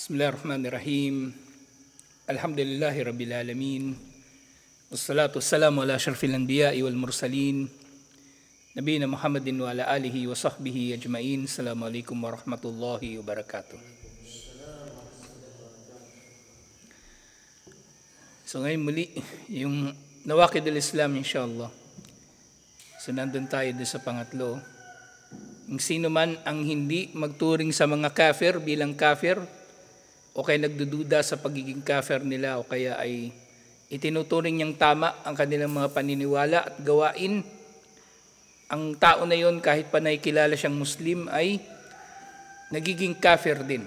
بسم الله الرحمن الرحيم الحمد لله رب العالمين والصلاة والسلام على أشرف الأنبياء والمرسلين نبينا محمد وعلى آله وصحبه أجمعين السلام عليكم ورحمة الله وبركاته So ngayon muli, yung Nawakid al-Islam inshallah. So nandun tayo doon sa pangatlo. Ang sino man ang hindi magturing sa mga kafir bilang kafir, o kaya nagdududa sa pagiging kafir nila o kaya ay itinuturing niyang tama ang kanilang mga paniniwala at gawain, ang tao na yon kahit pa nakikilala siyang Muslim ay nagiging kafir din.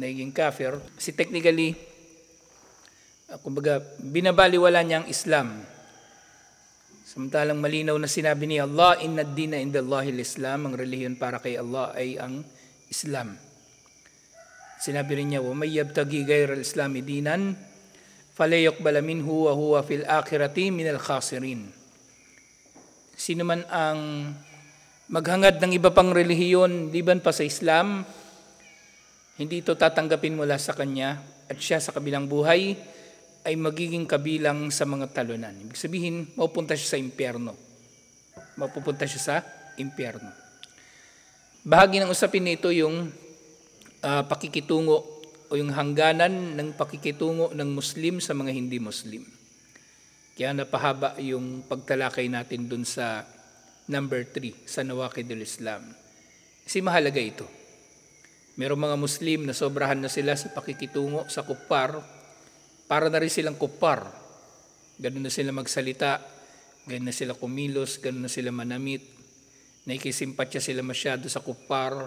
Nagiging kafir. Kasi technically, ah, kumbaga, binabaliwala niya ang Islam. Samantalang malinaw na sinabi ni Allah, Inna dina inda Allahil Islam, ang relihiyon para kay Allah ay ang Islam. Sinabi rin niya, may yabtagi ghayra al-islami dinan, falayok minhu wa huwa fil akhirati minal khasirin. Sino man ang maghangad ng iba pang relihiyon liban pa sa Islam, hindi ito tatanggapin mula sa kanya at siya sa kabilang buhay ay magiging kabilang sa mga talunan. Ibig sabihin, mapupunta siya sa impyerno. Mapupunta siya sa impyerno. Bahagi ng usapin nito yung uh, pakikitungo o yung hangganan ng pakikitungo ng Muslim sa mga hindi Muslim. Kaya napahaba yung pagtalakay natin dun sa number 3 sa Nawakidul Islam. Kasi mahalaga ito. Merong mga Muslim na sobrahan na sila sa pakikitungo sa kuppar para na rin silang kuppar. Ganun na sila magsalita, ganun na sila kumilos, ganun na sila manamit. Nakikisimpatya sila masyado sa kuppar,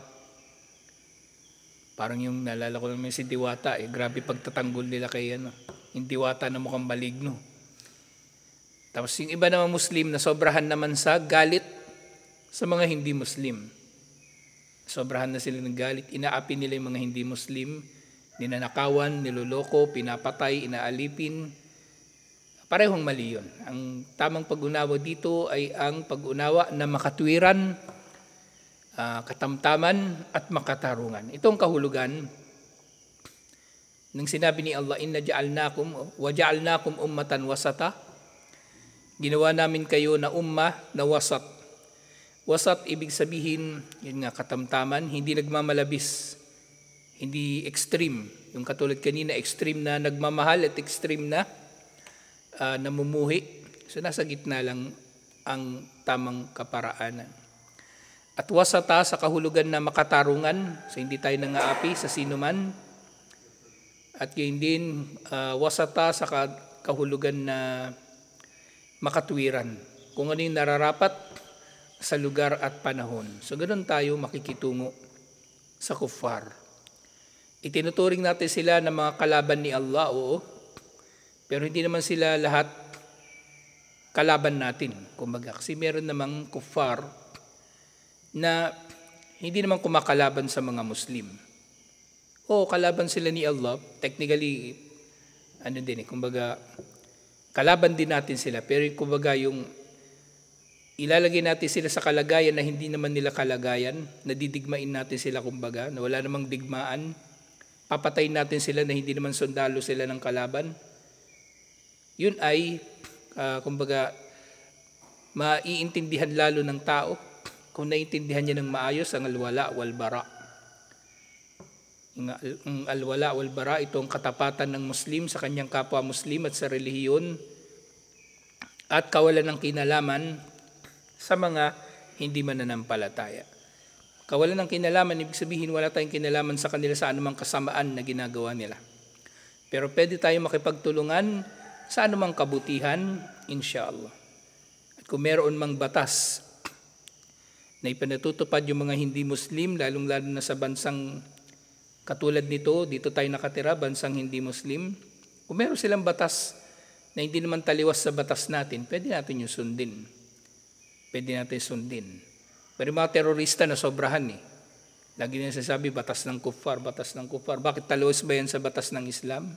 Parang yung nalala ko naman si Diwata, eh, grabe pagtatanggol nila kay ano, yung Diwata na mukhang maligno. Tapos yung iba naman Muslim na sobrahan naman sa galit sa mga hindi Muslim. Sobrahan na sila ng galit, inaapi nila yung mga hindi Muslim, ninanakawan, niloloko, pinapatay, inaalipin. Parehong mali yun. Ang tamang pag-unawa dito ay ang pag-unawa na makatwiran uh, katamtaman at makatarungan. Itong kahulugan nang sinabi ni Allah, Inna ja'alnakum wa ja'alnakum ummatan wasata, ginawa namin kayo na umma na wasat. Wasat ibig sabihin, yun nga katamtaman, hindi nagmamalabis, hindi extreme. Yung katulad kanina, extreme na nagmamahal at extreme na uh, namumuhi. So nasa gitna lang ang tamang kaparaanan. At wasata sa kahulugan na makatarungan, so hindi tayo nangaapi sa sinuman. At gayon din, uh, wasata sa kahulugan na makatuwiran. Kung ano yung nararapat sa lugar at panahon. So ganoon tayo makikitungo sa kufar. Itinuturing natin sila ng mga kalaban ni Allah, oo. Pero hindi naman sila lahat kalaban natin. Kumbaga, kasi meron namang kufar na hindi naman kumakalaban sa mga Muslim. O kalaban sila ni Allah, technically, ano din eh, kumbaga, kalaban din natin sila, pero kumbaga yung ilalagay natin sila sa kalagayan na hindi naman nila kalagayan, nadidigmain natin sila kumbaga, na wala namang digmaan, papatay natin sila na hindi naman sundalo sila ng kalaban, yun ay, uh, kumbaga, maiintindihan lalo ng tao kung naintindihan niya ng maayos ang alwala wal bara. Ang alwala wal bara ito ang katapatan ng Muslim sa kanyang kapwa Muslim at sa relihiyon at kawalan ng kinalaman sa mga hindi mananampalataya. Kawalan ng kinalaman, ibig sabihin wala tayong kinalaman sa kanila sa anumang kasamaan na ginagawa nila. Pero pwede tayong makipagtulungan sa anumang kabutihan, insya Allah. At kung meron mang batas na ipanatutupad yung mga hindi Muslim, lalong-lalo na sa bansang katulad nito, dito tayo nakatira, bansang hindi Muslim. Kung meron silang batas na hindi naman taliwas sa batas natin, pwede natin yung sundin. Pwede natin sundin. Pero yung mga terorista na sobrahan eh. Lagi nila sasabi, batas ng kuffar, batas ng kuffar. Bakit taliwas ba yan sa batas ng Islam?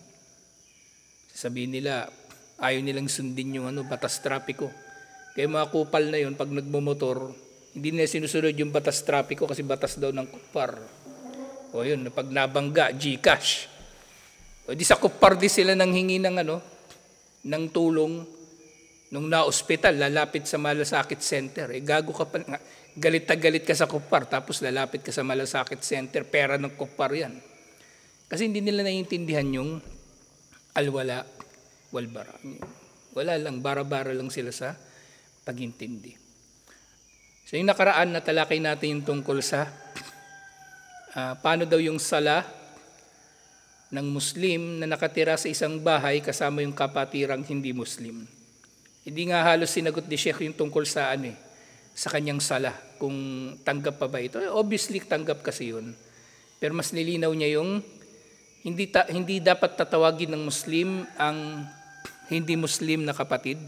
Sasabihin nila, ayaw nilang sundin yung ano, batas trapiko. Kaya mga kupal na yon pag nagmumotor, hindi nila sinusunod yung batas trapiko kasi batas daw ng kupar. O yun, pag nabangga, Gcash. O di sa kupar di sila nang hingi ng ano, ng tulong nung na-ospital, lalapit sa Malasakit Center. Eh, gago ka pa, galit na galit ka sa kupar, tapos lalapit ka sa Malasakit Center, pera ng kupar yan. Kasi hindi nila naiintindihan yung alwala, walbara. Wala lang, bara-bara lang sila sa pagintindi. So yung nakaraan na natin yung tungkol sa uh, paano daw yung sala ng Muslim na nakatira sa isang bahay kasama yung kapatirang hindi Muslim. Hindi nga halos sinagot ni Sheikh yung tungkol sa ano eh, sa kanyang sala, kung tanggap pa ba ito. Eh, obviously, tanggap kasi yun. Pero mas nilinaw niya yung hindi, ta, hindi dapat tatawagin ng Muslim ang hindi Muslim na kapatid.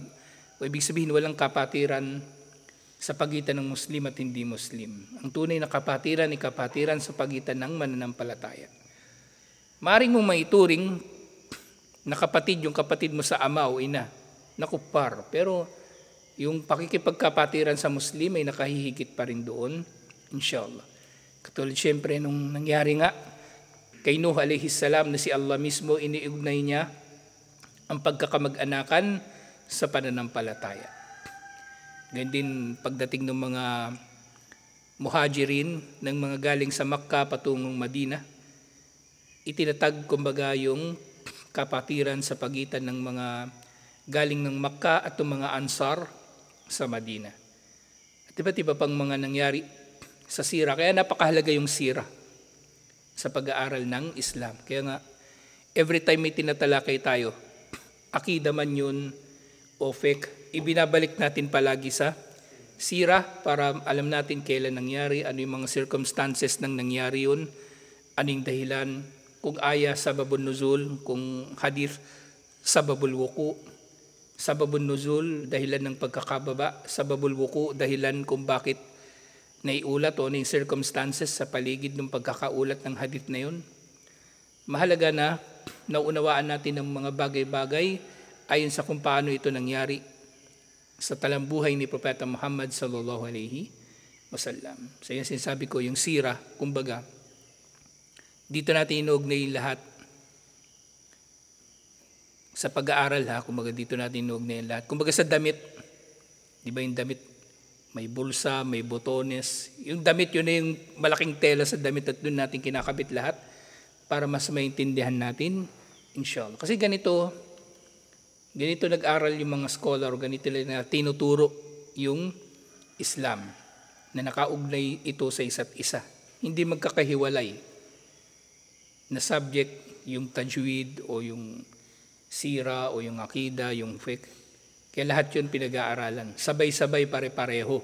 O ibig sabihin, walang kapatiran sa pagitan ng Muslim at hindi Muslim. Ang tunay na kapatiran ay kapatiran sa pagitan ng mananampalataya. Maring mong maituring na kapatid yung kapatid mo sa ama o ina na kupar. Pero yung pakikipagkapatiran sa Muslim ay nakahihigit pa rin doon, inshallah. Katulad siyempre nung nangyari nga kay Nuh alayhi salam na si Allah mismo iniugnay niya ang pagkakamag-anakan sa pananampalataya. Ganyan din pagdating ng mga muhajirin ng mga galing sa Makka patungong Madina, itinatag kumbaga yung kapatiran sa pagitan ng mga galing ng Makka at ng mga Ansar sa Madina. At iba't iba pang mga nangyari sa sira. Kaya napakahalaga yung sira sa pag-aaral ng Islam. Kaya nga, every time may tinatalakay tayo, akida man yun o fake ibinabalik natin palagi sa sira para alam natin kailan nangyari, ano yung mga circumstances nang nangyari yun, anong dahilan, kung aya sababun nuzul, kung hadith sababul wuku, sababun nuzul, dahilan ng pagkakababa, sababul wuku, dahilan kung bakit naiulat o ano yung circumstances sa paligid ng pagkakaulat ng hadith na yun. Mahalaga na naunawaan natin ng mga bagay-bagay ayon sa kung paano ito nangyari sa talambuhay ni Propeta Muhammad sallallahu alaihi wasallam. So yan sinasabi ko, yung sira, kumbaga, dito natin inuugnay lahat sa pag-aaral ha, kumbaga dito natin inuugnay lahat. Kumbaga sa damit, di ba yung damit, may bulsa, may botones. Yung damit yun na yung malaking tela sa damit at doon natin kinakabit lahat para mas maintindihan natin, inshallah. Kasi ganito, Ganito nag-aral yung mga scholar, ganito na tinuturo yung Islam na nakaugnay ito sa isa't isa. Hindi magkakahiwalay na subject yung tajwid o yung sira o yung akida, yung fiqh. Kaya lahat yun pinag-aaralan. Sabay-sabay pare-pareho.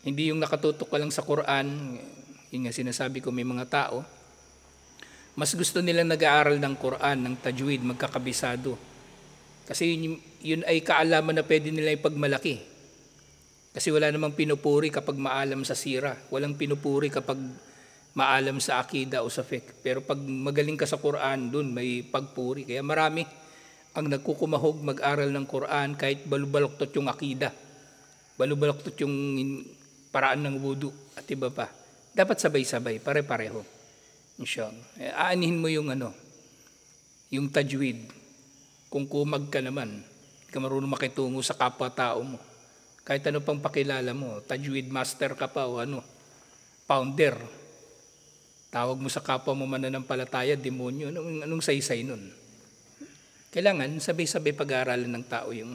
Hindi yung nakatutok ka lang sa Quran, yun nga sinasabi ko may mga tao, mas gusto nila nag-aaral ng Quran, ng tajwid, magkakabisado kasi yun, yun ay kaalaman na pwede nila ipagmalaki. Kasi wala namang pinupuri kapag maalam sa sira. Walang pinupuri kapag maalam sa akida o sa fiqh. Pero pag magaling ka sa Quran, dun may pagpuri. Kaya marami ang nagkukumahog mag-aral ng Quran kahit balubaloktot yung akida. Balubaloktot yung paraan ng wudu at iba pa. Dapat sabay-sabay, pare-pareho. Inshallah. Eh, aanihin mo yung ano, yung tajwid kung kumag ka naman, hindi ka marunong makitungo sa kapwa-tao mo. Kahit ano pang pakilala mo, tajwid master ka pa o ano, founder. Tawag mo sa kapwa mo mananampalataya, demonyo, anong, anong saysay nun? Kailangan sabay-sabay pag-aaralan ng tao yung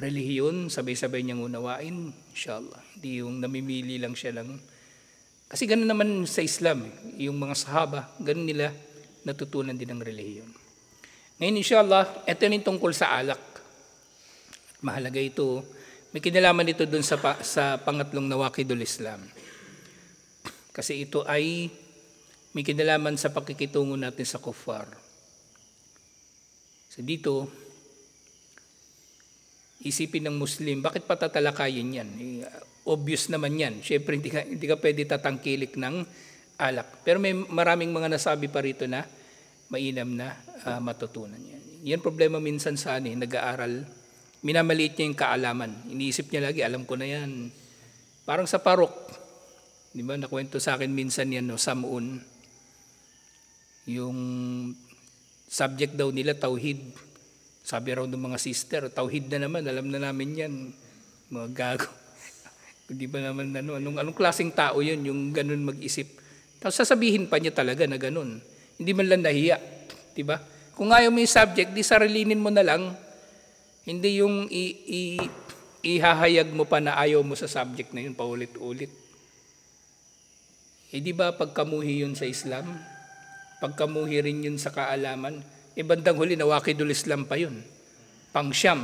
relihiyon, sabay-sabay niyang unawain, inshallah. Hindi yung namimili lang siya lang. Kasi ganoon naman sa Islam, eh. yung mga sahaba, ganoon nila natutunan din ng relihiyon. Ngayon, inshallah, ito rin tungkol sa alak. mahalaga ito. May kinalaman ito doon sa, pa, sa pangatlong nawakidul Islam. Kasi ito ay may kinalaman sa pakikitungo natin sa kufar. So dito, isipin ng Muslim, bakit patatalakayin yan? Eh, obvious naman yan. Siyempre, hindi ka, hindi ka pwede tatangkilik ng alak. Pero may maraming mga nasabi pa rito na mainam na uh, matutunan niya. Yan problema minsan sa ano, eh, nag-aaral, minamaliit niya yung kaalaman. Iniisip niya lagi, alam ko na yan. Parang sa parok. Di ba, nakwento sa akin minsan yan, no, Samun. Yung subject daw nila, Tauhid. Sabi raw ng mga sister, Tauhid na naman, alam na namin yan. Mga gago. Hindi ba naman, ano, anong, anong klaseng tao yun, yung ganun mag-isip. Tapos sasabihin pa niya talaga na ganun. Hindi man lang nahiya. 'Di ba? Kung ayaw mo 'yung subject, di sarilinin mo na lang. Hindi 'yung i- i- ihahayag mo pa na ayaw mo sa subject na 'yun paulit-ulit. Eh di ba pagkamuhi 'yun sa Islam? Pagkamuhi rin 'yun sa kaalaman. Eh bandang huli nawakidul Islam pa 'yun. Pangsyam,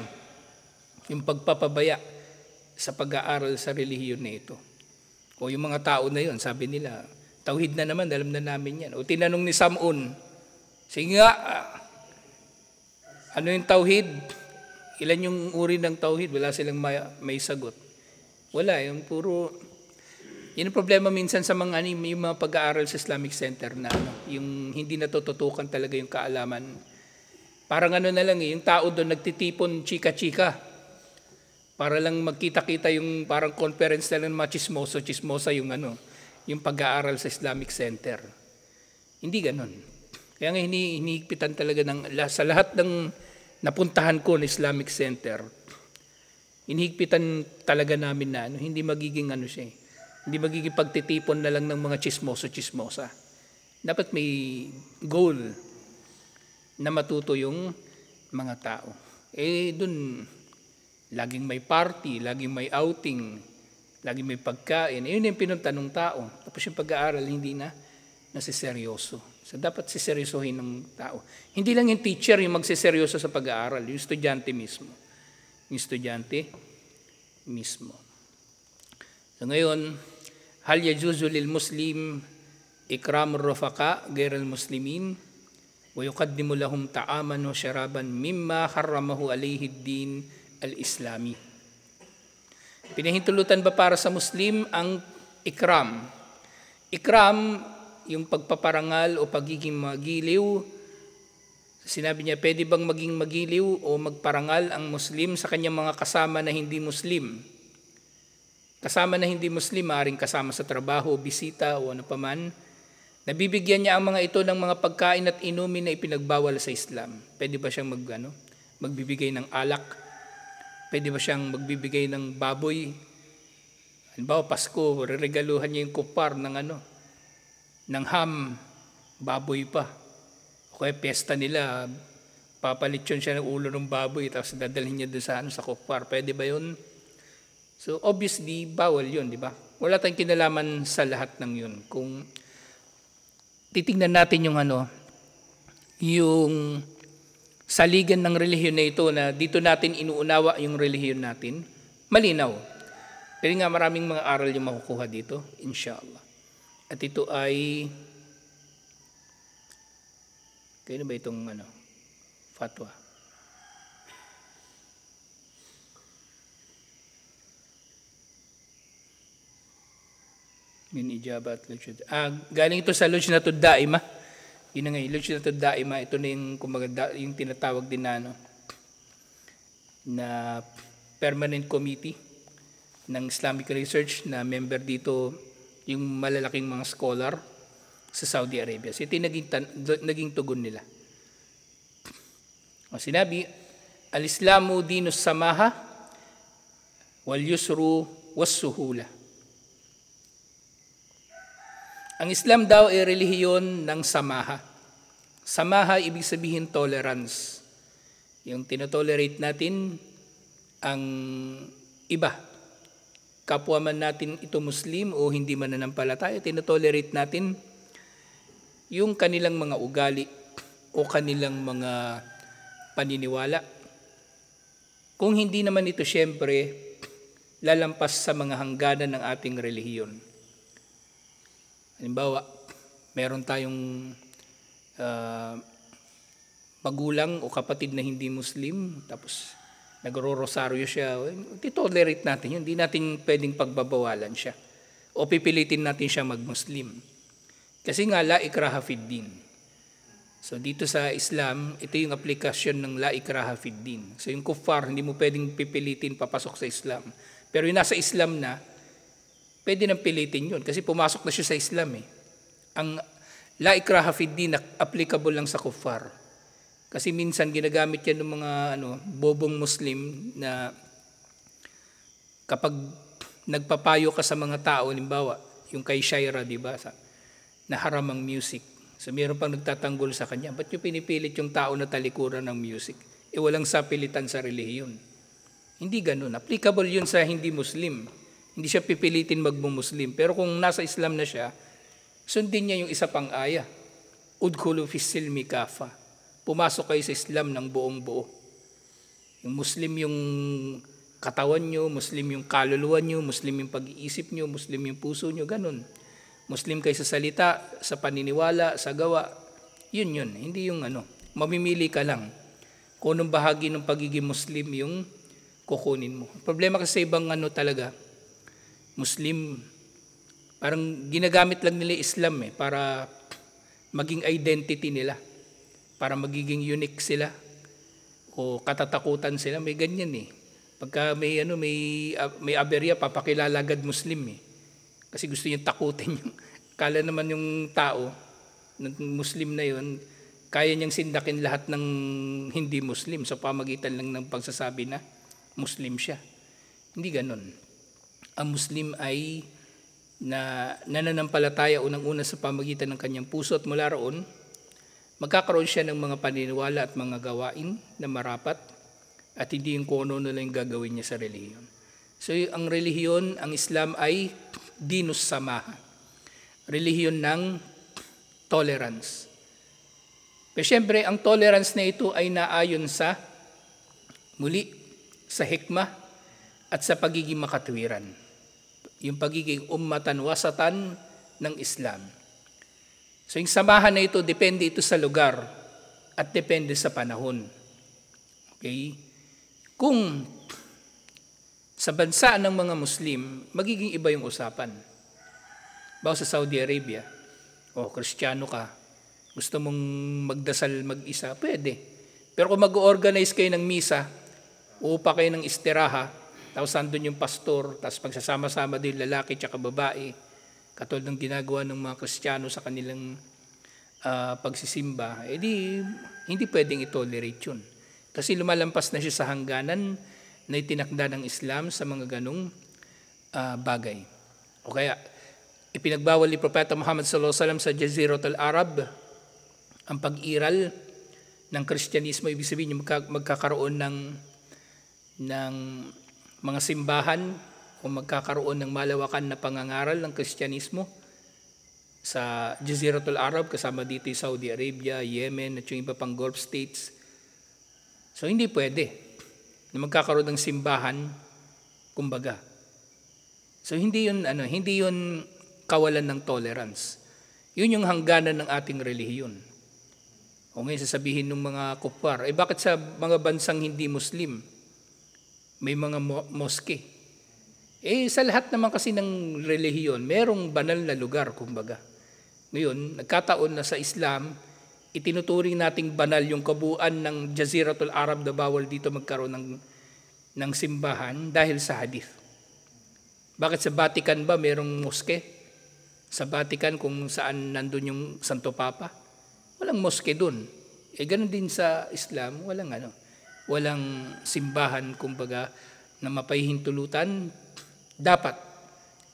'yung pagpapabaya sa pag-aaral sa relihiyon na ito. O yung mga tao na yun, sabi nila, Tawhid na naman, alam na namin yan. O tinanong ni Samun, Sige nga, ah, ano yung tauhid? Ilan yung uri ng tauhid? Wala silang may, may sagot. Wala, yung puro... Yun ang problema minsan sa mga, ano, yung mga pag-aaral sa Islamic Center na ano, yung hindi natututukan talaga yung kaalaman. Parang ano na lang eh, yung tao doon nagtitipon chika-chika. Para lang magkita-kita yung parang conference na lang mga chismoso-chismosa yung ano, yung pag-aaral sa Islamic Center. Hindi ganun. Kaya nga hini, hinihigpitan talaga ng, sa lahat ng napuntahan ko na Islamic Center, hinihigpitan talaga namin na ano, hindi magiging ano siya eh, hindi magiging pagtitipon na lang ng mga chismoso-chismosa. Dapat may goal na matuto yung mga tao. Eh dun, laging may party, laging may outing, laging may pagkain. Eh, yun yung pinunta ng tao. Tapos yung pag-aaral, hindi na nasiseryoso. So dapat siseryosohin ng tao. Hindi lang yung teacher yung magsiseryoso sa pag-aaral, yung estudyante mismo. Yung estudyante mismo. So ngayon, hal yajuzu lil muslim ikram rafaka al muslimin wa yuqaddimu lahum ta'aman wa sharaban mimma harramahu alayhi din al-islami. Pinahintulutan ba para sa muslim ang ikram? Ikram yung pagpaparangal o pagiging magiliw. Sinabi niya, pwede bang maging magiliw o magparangal ang Muslim sa kanyang mga kasama na hindi Muslim? Kasama na hindi Muslim, maaaring kasama sa trabaho, bisita o ano paman. Nabibigyan niya ang mga ito ng mga pagkain at inumin na ipinagbawal sa Islam. Pwede ba siyang mag, ano, magbibigay ng alak? Pwede ba siyang magbibigay ng baboy? Halimbawa, Pasko, reregaluhan niya yung kupar ng ano, ng ham, baboy pa. Okay, pesta nila, papalit papalitsyon siya ng ulo ng baboy tapos dadalhin niya doon sa, ano, sa kukwar. Pwede ba yun? So obviously, bawal yun, di ba? Wala tayong kinalaman sa lahat ng yun. Kung titingnan natin yung ano, yung saligan ng relihiyon na ito na dito natin inuunawa yung relihiyon natin, malinaw. Pero nga maraming mga aral yung makukuha dito, inshallah. At ito ay Kailan ba itong ano fatwa? Min ijabat lujud. Ah, galing ito sa Lodge lujnatud daima. Yun nga, Lodge lujnatud daima, ito na yung, kumaga, yung tinatawag din na, ano, na permanent committee ng Islamic Research na member dito yung malalaking mga scholar sa Saudi Arabia. So, ito yung naging, naging tugon nila. O, sinabi, Al-Islamu dinus samaha wal yusru was suhula. Ang Islam daw ay relihiyon ng samaha. Samaha ibig sabihin tolerance. Yung tinotolerate natin ang iba kapwa man natin ito Muslim o hindi man mananampalataya, tinotolerate natin yung kanilang mga ugali o kanilang mga paniniwala. Kung hindi naman ito siyempre lalampas sa mga hangganan ng ating relihiyon. Halimbawa, meron tayong uh, magulang o kapatid na hindi Muslim, tapos nagro-rosaryo siya, titolerate natin yun. Hindi natin pwedeng pagbabawalan siya. O pipilitin natin siya mag-Muslim. Kasi nga, la ikraha din. So dito sa Islam, ito yung aplikasyon ng la ikraha din. So yung kuffar, hindi mo pwedeng pipilitin papasok sa Islam. Pero yung nasa Islam na, pwede nang pilitin yun. Kasi pumasok na siya sa Islam eh. Ang la ikraha din, applicable lang sa kuffar. Kasi minsan ginagamit yan ng mga ano, bobong Muslim na kapag nagpapayo ka sa mga tao, limbawa, yung kay Shaira, di ba, sa, na haram ang music. So meron pang nagtatanggol sa kanya, ba't nyo pinipilit yung tao na talikuran ng music? E walang sapilitan sa relihiyon. Hindi ganun. Applicable yun sa hindi Muslim. Hindi siya pipilitin magmumuslim. Pero kung nasa Islam na siya, sundin niya yung isa pang aya. Udkhulu fis silmi kafa pumasok kayo sa Islam ng buong buo. Yung Muslim yung katawan nyo, Muslim yung kaluluwa nyo, Muslim yung pag-iisip nyo, Muslim yung puso nyo, ganun. Muslim kayo sa salita, sa paniniwala, sa gawa, yun yun. Hindi yung ano, mamimili ka lang kung anong bahagi ng pagiging Muslim yung kukunin mo. Problema kasi sa ibang ano talaga, Muslim, parang ginagamit lang nila Islam eh, para maging identity nila para magiging unique sila o katatakutan sila may ganyan eh pagka may ano may uh, may aberya papakilala agad muslim eh kasi gusto niya takutin yung kala naman yung tao ng muslim na yon kaya niyang sindakin lahat ng hindi muslim sa pamagitan lang ng pagsasabi na muslim siya hindi ganoon ang muslim ay na nananampalataya unang-una sa pamagitan ng kanyang puso at mula roon magkakaroon siya ng mga paniniwala at mga gawain na marapat at hindi yung kung ano na lang gagawin niya sa relihiyon. So ang relihiyon, ang Islam ay dinus samaha. Relihiyon ng tolerance. Pero siyempre, ang tolerance na ito ay naayon sa muli, sa hikma, at sa pagiging makatwiran. Yung pagiging ummatan wasatan ng Islam. So yung samahan na ito, depende ito sa lugar at depende sa panahon. Okay? Kung sa bansa ng mga Muslim, magiging iba yung usapan. Bawa sa Saudi Arabia, o oh, Kristiyano ka, gusto mong magdasal mag-isa, pwede. Pero kung mag-organize kayo ng misa, uupa kayo ng istiraha, tapos andun yung pastor, tapos pagsasama-sama din lalaki at babae, katulad ng ginagawa ng mga Kristiyano sa kanilang uh, pagsisimba, edi eh, hindi pwedeng itolerate yun. Kasi lumalampas na siya sa hangganan na itinakda ng Islam sa mga ganong uh, bagay. O kaya, ipinagbawal ni Propeta Muhammad sallallahu alaihi wasallam sa Jazirat al-Arab ang pag-iral ng Kristyanismo. Ibig sabihin, magkakaroon ng, ng mga simbahan o magkakaroon ng malawakan na pangangaral ng Kristyanismo sa Jaziratul Arab kasama dito yung Saudi Arabia, Yemen at yung iba pang Gulf states. So hindi pwede na magkakaroon ng simbahan kumbaga. So hindi yun ano, hindi yun kawalan ng tolerance. Yun yung hangganan ng ating relihiyon. O ngayon sasabihin ng mga kumpar, eh bakit sa mga bansang hindi Muslim, may mga mo- moske? Eh, sa lahat naman kasi ng relihiyon, merong banal na lugar, kumbaga. Ngayon, nagkataon na sa Islam, itinuturing nating banal yung kabuuan ng Jaziratul Arab na bawal dito magkaroon ng, ng simbahan dahil sa hadith. Bakit sa Vatican ba merong moske? Sa Vatican kung saan nandun yung Santo Papa? Walang moske dun. Eh ganun din sa Islam, walang ano, walang simbahan kumbaga na mapahihintulutan dapat.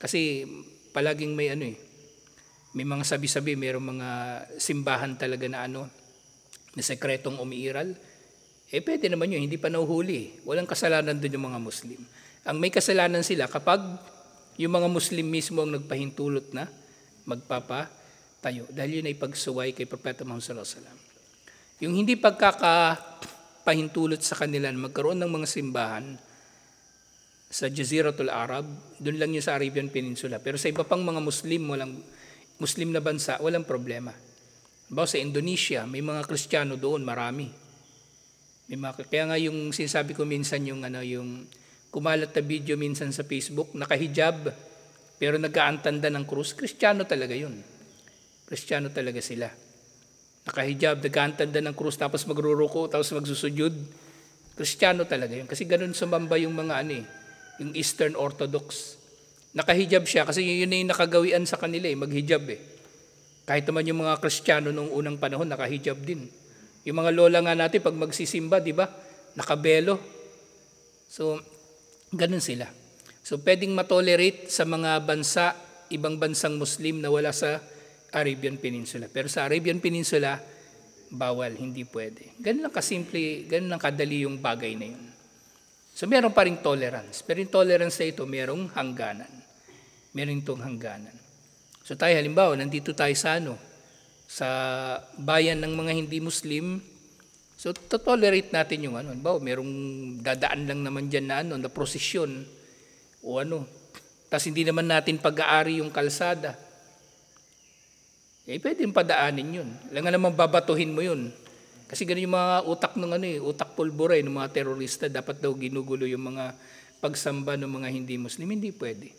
Kasi palaging may ano eh, may mga sabi-sabi, mayroong mga simbahan talaga na ano, na sekretong umiiral. Eh pwede naman yun, hindi pa nauhuli. Walang kasalanan doon yung mga Muslim. Ang may kasalanan sila kapag yung mga Muslim mismo ang nagpahintulot na magpapatayo. Dahil yun ay pagsuway kay Propeta Muhammad sallallahu alaihi wasallam. Yung hindi pagkakapahintulot sa kanila na magkaroon ng mga simbahan, sa Jaziratul Arab, doon lang yun sa Arabian Peninsula. Pero sa iba pang mga Muslim, walang, Muslim na bansa, walang problema. Bawa sa Indonesia, may mga Kristiyano doon, marami. May mga, kaya nga yung sinasabi ko minsan yung ano yung kumalat na video minsan sa Facebook, nakahijab, pero nagkaantanda ng krus, Kristiyano talaga yun. Kristiyano talaga sila. Nakahijab, nagkaantanda ng krus, tapos magruruko, tapos magsusujud. Kristiyano talaga yun. Kasi ganun sumamba yung mga ano eh, yung Eastern Orthodox. Nakahijab siya kasi yun na yung nakagawian sa kanila eh, maghijab eh. Kahit naman yung mga Kristiyano nung unang panahon, nakahijab din. Yung mga lola nga natin, pag magsisimba, di ba, nakabelo. So, ganun sila. So, pwedeng matolerate sa mga bansa, ibang bansang Muslim na wala sa Arabian Peninsula. Pero sa Arabian Peninsula, bawal, hindi pwede. Ganun lang kasimple, ganun lang kadali yung bagay na yun. So meron pa ring tolerance. Pero yung tolerance na ito, merong hangganan. Meron itong hangganan. So tayo halimbawa, nandito tayo sa ano, sa bayan ng mga hindi Muslim, so to tolerate natin yung ano, halimbawa, merong dadaan lang naman dyan na ano, na prosesyon o ano. Tapos hindi naman natin pag-aari yung kalsada. Eh, pwede padaanin yun. Lang nga naman, babatuhin mo yun. Kasi ganun yung mga utak ng ano eh, utak pulbura eh, ng mga terorista, dapat daw ginugulo yung mga pagsamba ng mga hindi Muslim. Hindi pwede.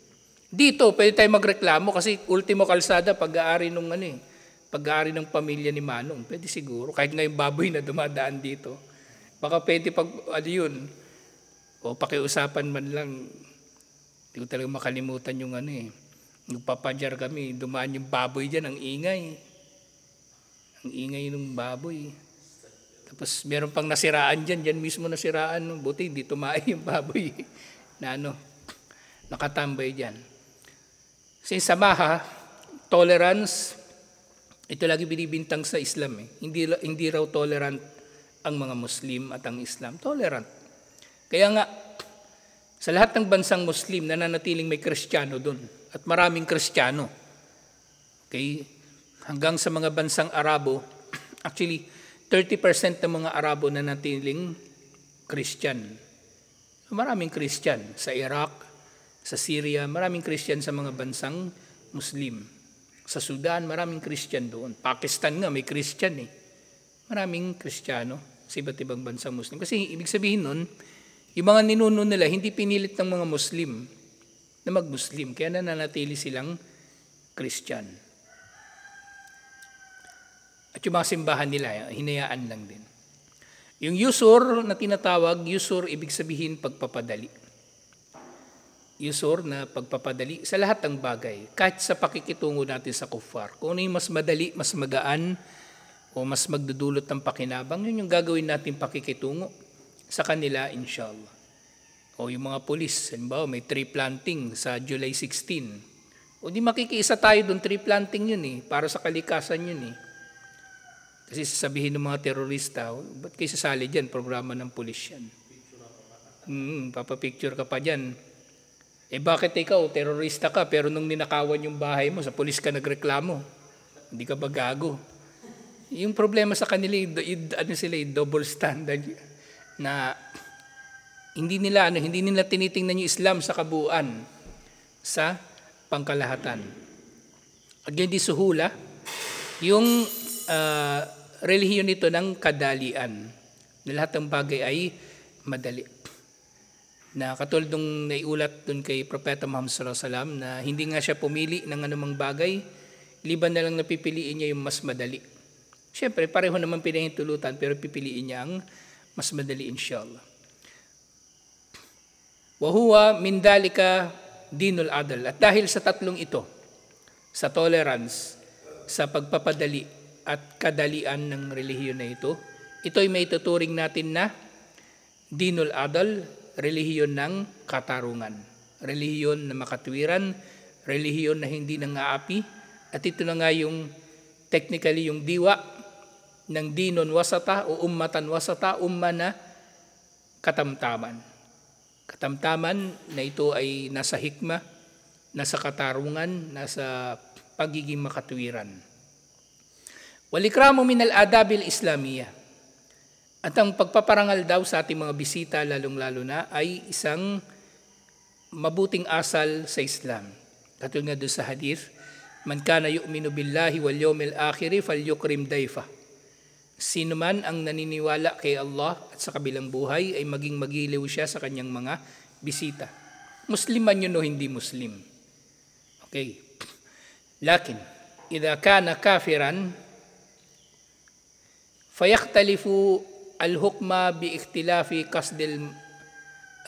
Dito, pwede tayo magreklamo kasi ultimo kalsada, pag-aari ng ano eh, pag-aari ng pamilya ni Manong. Pwede siguro, kahit ngayon baboy na dumadaan dito. Baka pwede pag, ano yun, o pakiusapan man lang, hindi ko talaga makalimutan yung ano eh, nagpapadyar kami, dumaan yung baboy dyan, ang ingay. Ang ingay ng baboy. Tapos meron pang nasiraan dyan, dyan mismo nasiraan. Buti hindi tumae yung baboy na ano, nakatambay dyan. Sa sa Maha, tolerance, ito lagi binibintang sa Islam. Eh. Hindi, hindi raw tolerant ang mga Muslim at ang Islam. Tolerant. Kaya nga, sa lahat ng bansang Muslim, nananatiling may Kristiyano doon. At maraming Kristiyano. Okay? Hanggang sa mga bansang Arabo, actually, 30% ng mga Arabo na natiling Christian. Maraming Christian sa Iraq, sa Syria, maraming Christian sa mga bansang Muslim. Sa Sudan, maraming Christian doon. Pakistan nga, may Christian eh. Maraming Kristiyano sa iba't ibang bansang Muslim. Kasi ibig sabihin nun, yung mga ninuno nila, hindi pinilit ng mga Muslim na mag-Muslim. Kaya nananatili silang Christian. At yung mga simbahan nila, hinayaan lang din. Yung usur na tinatawag, usur ibig sabihin pagpapadali. Usur na pagpapadali sa lahat ng bagay, kahit sa pakikitungo natin sa kufar. Kung ano yung mas madali, mas magaan, o mas magdudulot ng pakinabang, yun yung gagawin natin pakikitungo sa kanila, inshallah. O yung mga pulis, halimbawa may tree planting sa July 16. O di makikiisa tayo doon, tree planting yun eh, para sa kalikasan yun eh. Kasi sasabihin ng mga terorista, oh, ba't kayo sasali dyan? Programa ng pulis yan. Mm, papapicture ka pa dyan. Eh bakit ikaw, terorista ka, pero nung ninakawan yung bahay mo, sa pulis ka nagreklamo. Hindi ka ba gago? Yung problema sa kanila, ano sila, double standard na hindi nila ano, hindi nila tinitingnan yung Islam sa kabuuan sa pangkalahatan. Again, di suhula, yung uh, relihiyon ito ng kadalian. Na lahat ng bagay ay madali. Na katulad nung naiulat dun kay Propeta Muhammad sallallahu alaihi wasallam na hindi nga siya pumili ng anumang bagay, liban na lang napipiliin niya yung mas madali. Siyempre, pareho naman pinahintulutan pero pipiliin niya ang mas madali inshallah. Wahuwa min dalika dinul adl. At dahil sa tatlong ito, sa tolerance, sa pagpapadali at kadalian ng relihiyon na ito. Ito'y may tuturing natin na dinul adal, relihiyon ng katarungan, relihiyon na makatwiran, relihiyon na hindi nang aapi. at ito na nga yung technically yung diwa ng dinon wasata o ummatan wasata, umma na katamtaman. Katamtaman na ito ay nasa hikma, nasa katarungan, nasa pagiging makatwiran. Walikramo minal adabil islamiya. At ang pagpaparangal daw sa ating mga bisita, lalong-lalo na, ay isang mabuting asal sa Islam. Katulad nga doon sa hadith, Man kana yu'minu billahi wal yawmil akhiri falyukrim daifa. Sino man ang naniniwala kay Allah at sa kabilang buhay ay maging magiliw siya sa kanyang mga bisita. Muslim man yun o hindi Muslim. Okay. Lakin, idha kana kafiran, فيختلف الحكم باختلاف قصد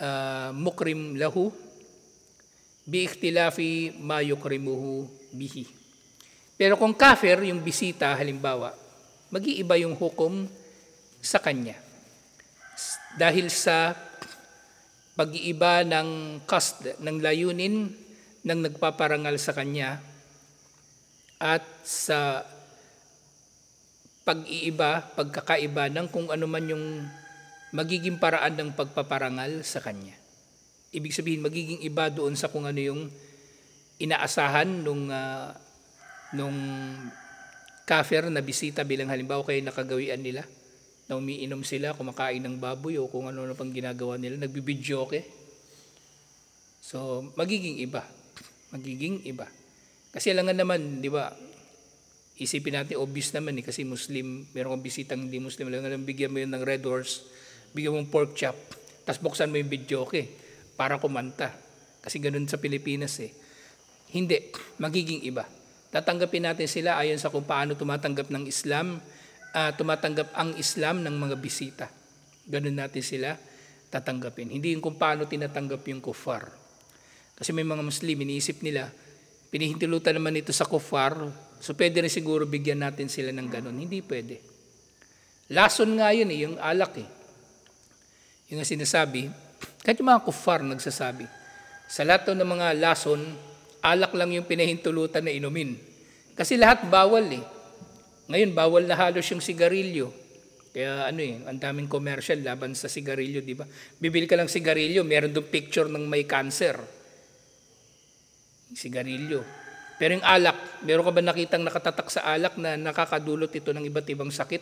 المكرم له باختلاف ma yukrimuhu bihi. Pero kung kafir, yung bisita halimbawa, mag-iiba yung hukom sa kanya. Dahil sa pag-iiba ng kast, ng layunin ng nagpaparangal sa kanya at sa pag-iiba, pagkakaiba ng kung ano man yung magiging paraan ng pagpaparangal sa Kanya. Ibig sabihin, magiging iba doon sa kung ano yung inaasahan nung, uh, nung kafir na bisita bilang halimbawa kayo nakagawian nila na umiinom sila, kumakain ng baboy o kung ano na pang ginagawa nila, nagbibidyoke. So, magiging iba. Magiging iba. Kasi alangan naman, di ba, Isipin natin, obvious naman eh, kasi Muslim, meron kang bisitang hindi Muslim, alam na bigyan mo yun ng red horse, bigyan mo ng pork chop, tapos buksan mo yung video, okay, para kumanta. Kasi ganun sa Pilipinas eh. Hindi, magiging iba. Tatanggapin natin sila ayon sa kung paano tumatanggap ng Islam, uh, tumatanggap ang Islam ng mga bisita. Ganun natin sila tatanggapin. Hindi yung kung paano tinatanggap yung kuffar. Kasi may mga Muslim, iniisip nila, pinihintulutan naman ito sa kuffar, So pwede rin siguro bigyan natin sila ng ganun. Hindi pwede. Lason nga yun eh, yung alak eh. Yung sinasabi, kahit yung mga kuffar nagsasabi, sa lahat ng mga lason, alak lang yung pinahintulutan na inumin. Kasi lahat bawal eh. Ngayon, bawal na halos yung sigarilyo. Kaya ano eh, ang daming commercial laban sa sigarilyo, di ba? Bibili ka lang sigarilyo, meron doon picture ng may cancer. Sigarilyo pero yung alak, meron ka ba nakitang nakatatak sa alak na nakakadulot ito ng iba't ibang sakit?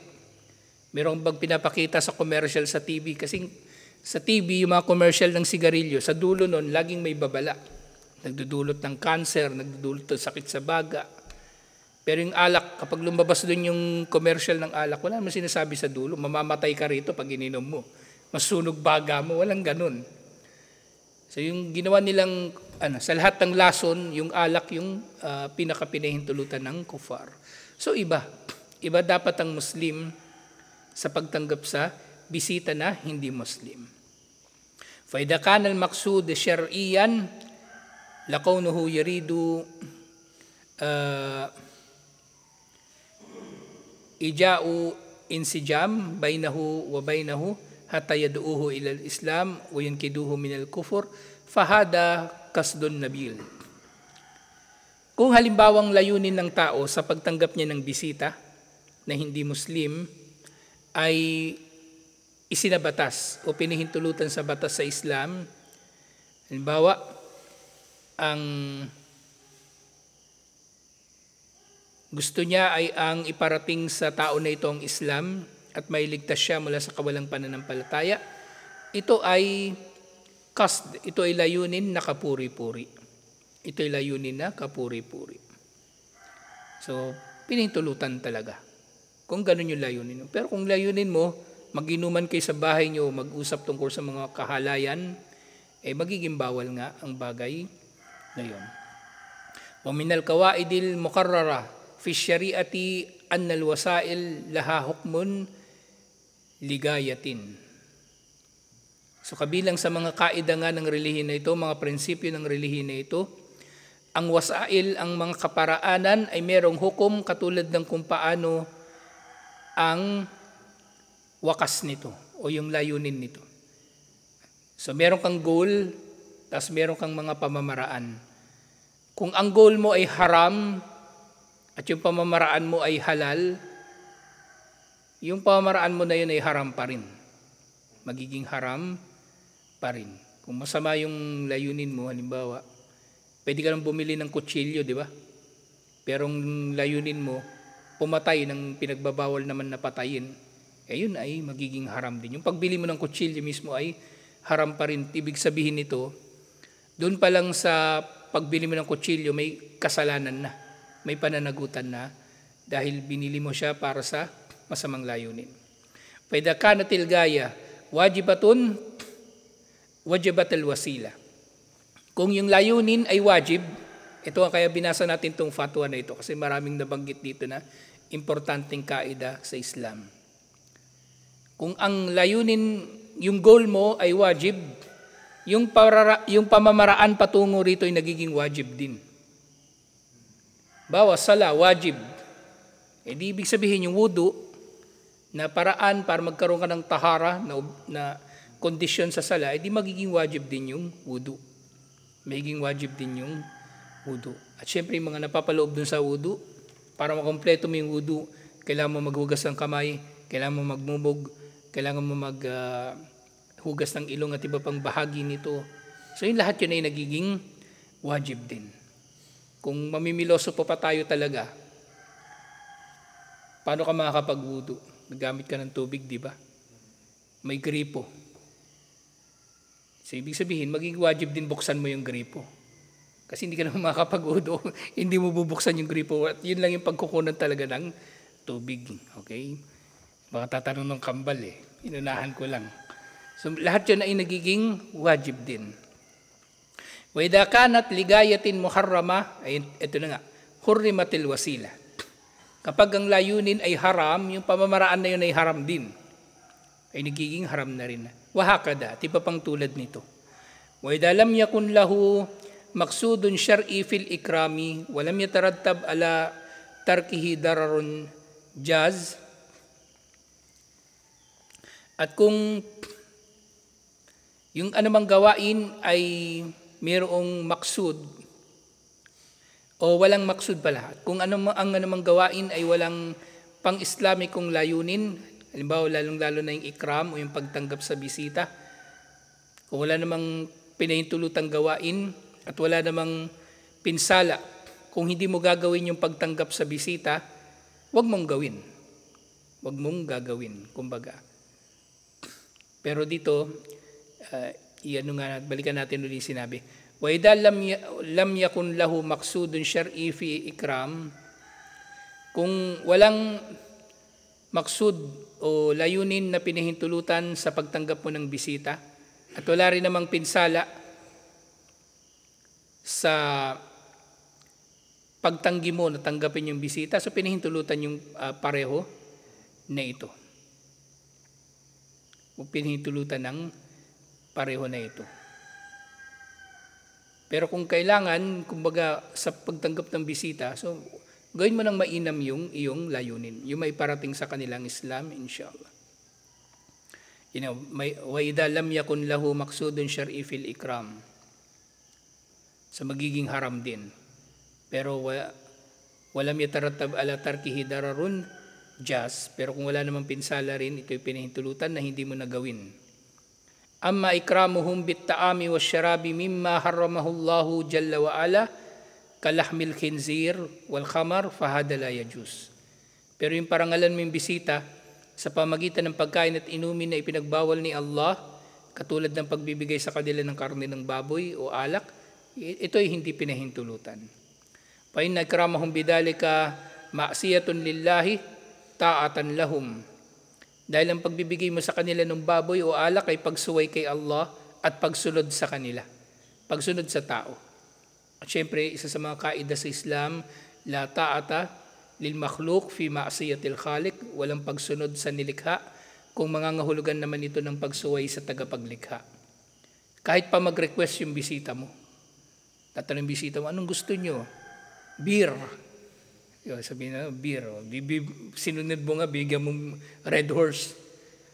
Meron bang pinapakita sa commercial sa TV? Kasi sa TV, yung mga commercial ng sigarilyo, sa dulo nun, laging may babala. Nagdudulot ng cancer, nagdudulot ng sakit sa baga. Pero yung alak, kapag lumabas doon yung commercial ng alak, wala naman sinasabi sa dulo, mamamatay ka rito pag ininom mo. Masunog baga mo, walang ganun. So yung ginawa nilang ano, sa lahat ng lason, yung alak yung uh, pinakapinahintulutan ng kufar. So iba. Iba dapat ang Muslim sa pagtanggap sa bisita na hindi Muslim. shar'iyan فإذا كان ah, ija'u insijam bainahu wa bainahu hatta yad'uhu ila al-islam wa الإسلام min al الكفر fahada kasdon nabil. Kung halimbawang layunin ng tao sa pagtanggap niya ng bisita na hindi Muslim ay isinabatas o pinahintulutan sa batas sa Islam, halimbawa, ang gusto niya ay ang iparating sa tao na ito ang Islam at mailigtas siya mula sa kawalang pananampalataya, ito ay Kasd, ito ay layunin na kapuri-puri. Ito ay layunin na kapuri-puri. So, pinintulutan talaga. Kung ganun yung layunin mo. Pero kung layunin mo, maginuman kay sa bahay nyo, mag-usap tungkol sa mga kahalayan, eh magiging bawal nga ang bagay na yun. وَمِنَ الْقَوَائِدِ الْمُقَرَّرَةِ فِي الشَّرِيَةِ أَنَّ الْوَسَائِلْ لَهَا حُكْمٌ ligayatin So kabilang sa mga kaida nga ng relihiyon na ito, mga prinsipyo ng relihiyon na ito, ang wasail, ang mga kaparaanan ay merong hukom katulad ng kung paano ang wakas nito o yung layunin nito. So meron kang goal, tapos meron kang mga pamamaraan. Kung ang goal mo ay haram at yung pamamaraan mo ay halal, yung pamamaraan mo na yun ay haram pa rin. Magiging haram pa rin. Kung masama yung layunin mo, halimbawa, pwede ka lang bumili ng kutsilyo, di ba? Pero ang layunin mo, pumatay ng pinagbabawal naman na patayin, eh yun ay magiging haram din. Yung pagbili mo ng kutsilyo mismo ay haram pa rin. Ibig sabihin nito, doon pa lang sa pagbili mo ng kutsilyo, may kasalanan na, may pananagutan na dahil binili mo siya para sa masamang layunin. Faida kanatil tilgaya, wajibatun wajibat al-wasila. Kung yung layunin ay wajib, ito ang kaya binasa natin tong fatwa na ito kasi maraming nabanggit dito na importanteng kaida sa Islam. Kung ang layunin, yung goal mo ay wajib, yung, para, yung pamamaraan patungo rito ay nagiging wajib din. Bawa, sala, wajib. E di ibig sabihin yung wudu na paraan para magkaroon ka ng tahara na, na kondisyon sa sala, edi eh, magiging wajib din yung wudu. Magiging wajib din yung wudu. At syempre, yung mga napapaloob dun sa wudu, para makompleto mo yung wudu, kailangan mo maghugas ng kamay, kailangan mo magmumog, kailangan mo mag uh, hugas ng ilong at iba pang bahagi nito. So yung lahat yun ay nagiging wajib din. Kung mamimiloso pa pa tayo talaga, paano ka makakapag-wudu? Nagamit ka ng tubig, di ba? May gripo So, ibig sabihin, magiging wajib din buksan mo yung gripo. Kasi hindi ka naman makapag udo hindi mo bubuksan yung gripo. At yun lang yung pagkukunan talaga ng tubig. Okay? Baka tatanong ng kambal eh. Inunahan ko lang. So, lahat yun ay nagiging wajib din. Waida kanat ligayatin muharrama, ay ito na nga, hurrimatil wasila. Kapag ang layunin ay haram, yung pamamaraan na yun ay haram din. Ay nagiging haram na rin na. Wahakada, tiba pang tulad nito. وإذا لم يكن له مقصود شرعي في الإكرام ولم يترتب على تركه ضرر جاز at kung yung anumang gawain ay mayroong maksud o walang maksud pala. kung anumang, ang anumang gawain ay walang pang-Islamikong layunin, Halimbawa, lalong-lalo na yung ikram o yung pagtanggap sa bisita. Kung wala namang pinahintulutang gawain at wala namang pinsala, kung hindi mo gagawin yung pagtanggap sa bisita, wag mong gawin. Wag mong gagawin, kumbaga. Pero dito, uh, iano nga, balikan natin ulit sinabi, Wa idha lam, lam yakun lahu maksudun syar'i fi ikram, kung walang maksud o layunin na pinahintulutan sa pagtanggap mo ng bisita at wala rin namang pinsala sa pagtanggi mo na tanggapin yung bisita so pinahintulutan yung uh, pareho na ito. O pinahintulutan ng pareho na ito. Pero kung kailangan, kumbaga sa pagtanggap ng bisita, so gawin mo nang mainam yung iyong layunin, yung may parating sa kanilang Islam, inshallah. You know, may, wa idha lam yakun lahu maksudun syar'i fil ikram. Sa magiging haram din. Pero wa, walam yatarattab ala tarkihi dararun jas. Pero kung wala namang pinsala rin, ito'y pinahintulutan na hindi mo nagawin. Amma ikramuhum bit ta'ami wa syarabi mimma harramahu Allahu jalla wa ala kalahmil khinzir wal khamar la yajus. Pero yung parangalan mo yung bisita sa pamagitan ng pagkain at inumin na ipinagbawal ni Allah, katulad ng pagbibigay sa kanila ng karne ng baboy o alak, ito ay hindi pinahintulutan. Pain nagkramahum bidalika maksiyatun lillahi taatan lahum. Dahil ang pagbibigay mo sa kanila ng baboy o alak ay pagsuway kay Allah at pagsulod sa kanila, pagsunod sa tao. At syempre, isa sa mga kaida sa Islam, la ta'ata lil makhluk fi ma'siyatil khaliq, walang pagsunod sa nilikha, kung mangangahulugan naman ito ng pagsuway sa tagapaglikha. Kahit pa mag-request yung bisita mo. Tatanong bisita mo, anong gusto nyo? Beer. Yo, sabi na, beer. Sinunod mo nga, bigyan mo red horse.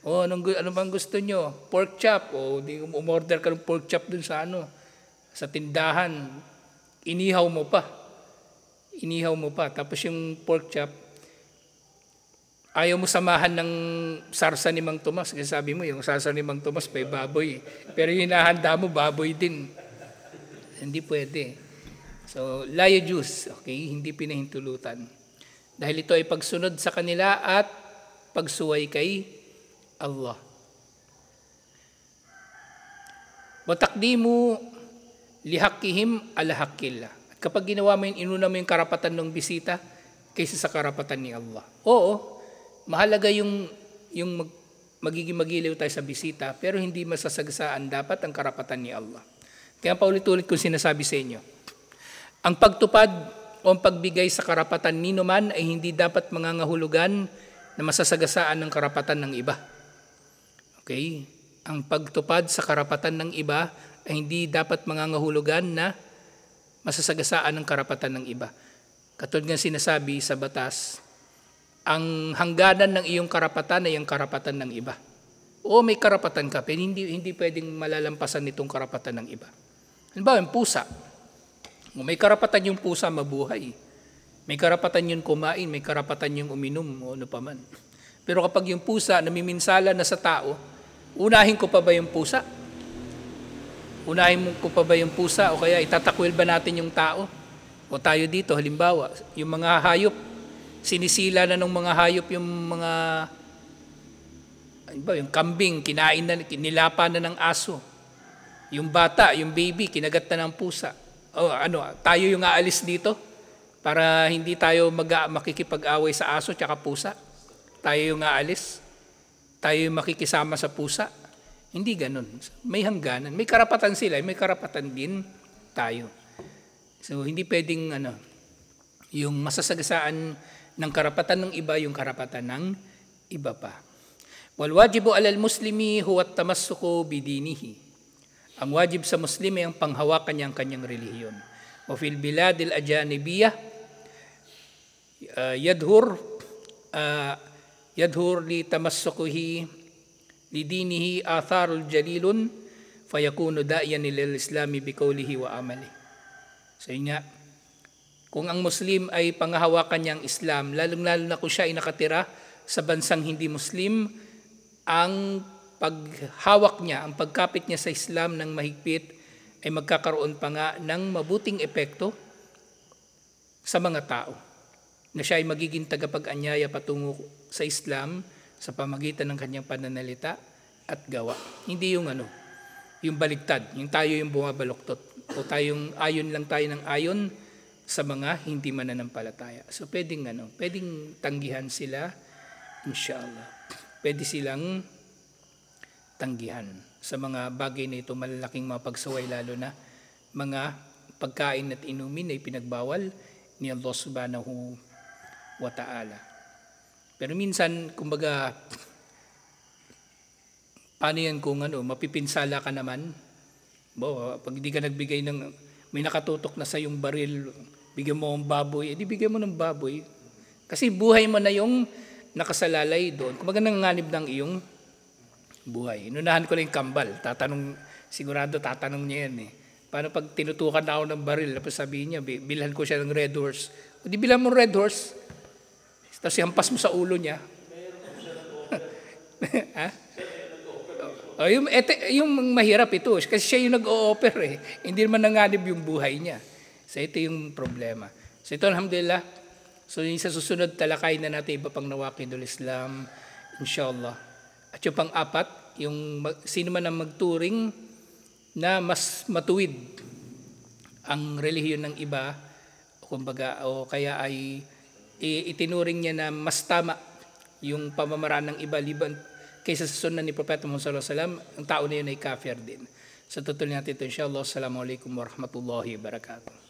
O, oh, anong, anong bang gusto nyo? Pork chop. O, oh, di, umorder ka ng pork chop dun sa ano, sa tindahan inihaw mo pa. Inihaw mo pa. Tapos yung pork chop, ayaw mo samahan ng sarsa ni Mang Tomas. Kasi sabi mo, yung sarsa ni Mang Tomas, may baboy. Pero yung hinahanda mo, baboy din. Hindi pwede. So, layo juice, okay? Hindi pinahintulutan. Dahil ito ay pagsunod sa kanila at pagsuway kay Allah. Watakdimu lihakihim alahakillah. At kapag ginawa mo yun, inuna mo yung karapatan ng bisita kaysa sa karapatan ni Allah. Oo, mahalaga yung, yung mag, magiging magiliw tayo sa bisita, pero hindi masasagasaan dapat ang karapatan ni Allah. Kaya paulit-ulit kong sinasabi sa inyo, ang pagtupad o ang pagbigay sa karapatan nino man ay hindi dapat mangangahulugan na masasagasaan ng karapatan ng iba. Okay? Ang pagtupad sa karapatan ng iba ay hindi dapat mangangahulugan na masasagasaan ng karapatan ng iba. Katulad ng sinasabi sa batas, ang hangganan ng iyong karapatan ay ang karapatan ng iba. Oo, may karapatan ka, pero hindi, hindi pwedeng malalampasan nitong karapatan ng iba. Halimbawa, yung pusa. Kung may karapatan yung pusa mabuhay. May karapatan yung kumain, may karapatan yung uminom, o ano pa man. Pero kapag yung pusa namiminsala na sa tao, unahin ko pa ba yung pusa? unahin mo ko pa ba yung pusa o kaya itatakwil ba natin yung tao? O tayo dito, halimbawa, yung mga hayop, sinisila na ng mga hayop yung mga ba, yung kambing, kinain na, nilapa na ng aso. Yung bata, yung baby, kinagat na ng pusa. O ano, tayo yung aalis dito para hindi tayo mag makikipag-away sa aso tsaka pusa. Tayo yung aalis. Tayo yung makikisama sa pusa. Hindi ganun. May hangganan. May karapatan sila, eh. may karapatan din tayo. So hindi pwedeng ano, yung masasagasaan ng karapatan ng iba, yung karapatan ng iba pa. Wal wajibu alal muslimi huwa tamassuku bidinihi. Ang wajib sa Muslim ay ang panghawakan niya ang kanyang relihiyon. Wa fil biladil ajanibiyah ah, yadhur uh, yadhur li tamassukuhi لدينه آثار جليل فيكون داعيا إلى الإسلام wa amali. So yun nga, kung ang Muslim ay pangahawakan niyang Islam, lalong-lalo na kung siya ay nakatira sa bansang hindi Muslim, ang paghawak niya, ang pagkapit niya sa Islam ng mahigpit ay magkakaroon pa nga ng mabuting epekto sa mga tao na siya ay magiging tagapag-anyaya patungo sa Islam sa pamagitan ng kanyang pananalita at gawa. Hindi yung ano, yung baliktad, yung tayo yung bumabaluktot o tayong ayon lang tayo ng ayon sa mga hindi mananampalataya. So pwedeng ano, pwedeng tanggihan sila inshallah. Pwede silang tanggihan sa mga bagay na ito malalaking mga pagsaway lalo na mga pagkain at inumin ay pinagbawal ni Allah subhanahu wa ta'ala. Pero minsan, kumbaga, paano yan kung ano, mapipinsala ka naman? Bo, pag hindi ka nagbigay ng, may nakatutok na sa yung baril, bigyan mo ng baboy, edi eh, bigyan mo ng baboy. Kasi buhay mo na yung nakasalalay doon. Kumbaga nanganganib ng iyong buhay. Inunahan ko lang yung kambal. Tatanong, sigurado tatanong niya yan eh. Paano pag tinutukan na ako ng baril, tapos sabihin niya, bilhan ko siya ng Red Horse. O di bilhan mo Red Horse, tapos ihampas mo sa ulo niya. ha? Oh, yung, ete, yung mahirap ito, kasi siya yung nag-o-offer eh. Hindi naman nanganib yung buhay niya. So ito yung problema. So ito alhamdulillah. So yung sa susunod talakay na natin iba pang nawakidul Islam, inshallah. At yung pang-apat, yung mag, sino man ang magturing na mas matuwid ang relihiyon ng iba, kumbaga, o kaya ay itinuring niya na mas tama yung pamamaraan ng iba liban kaysa sa sunan ni Propeta Muhammad sallallahu alaihi wasallam, ang tao na yun ay kafir din. Sa so, tutuloy natin ito inshallah. Assalamualaikum warahmatullahi wabarakatuh.